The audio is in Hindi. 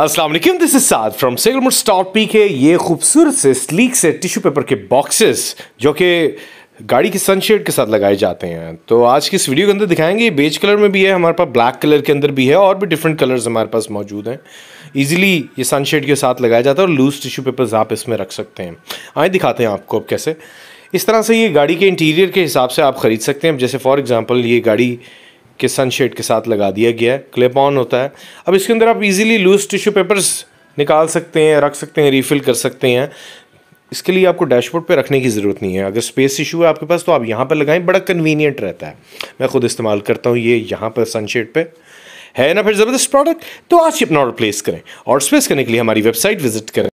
अस्सलाम वालेकुम दिस इज साद फ्रॉम सेगलमुड स्टॉप पी के ये खूबसूरत से स्लीक से टिश्यू पेपर के बॉक्सेस जो कि गाड़ी के सनशेड के साथ लगाए जाते हैं तो आज की इस वीडियो के अंदर दिखाएंगे बेज कलर में भी है हमारे पास ब्लैक कलर के अंदर भी है और भी डिफरेंट कलर्स हमारे पास मौजूद हैं इजीली ये सनशेड के साथ लगाया जाता है और लूज टिश्यू पेपर्स आप इसमें रख सकते हैं आए दिखाते हैं आपको अब कैसे इस तरह से ये गाड़ी के इंटीरियर के हिसाब से आप ख़रीद सकते हैं जैसे फॉर एग्ज़ाम्पल ये गाड़ी के सनशेड के साथ लगा दिया गया है क्लिप ऑन होता है अब इसके अंदर आप इजीली लूज टिश्यू पेपर्स निकाल सकते हैं रख सकते हैं रीफिल कर सकते हैं इसके लिए आपको डैशबोर्ड पे रखने की ज़रूरत नहीं है अगर स्पेस इशू है आपके पास तो आप यहाँ पर लगाएं बड़ा कन्वीनियंट रहता है मैं खुद इस्तेमाल करता हूँ ये यहाँ पर सनशेड पर है ना फिर ज़बरदस्त प्रोडक्ट तो आज ही अपना रिप्लेस प्लेस करें और स्पेस करने के लिए हमारी वेबसाइट विजिट करें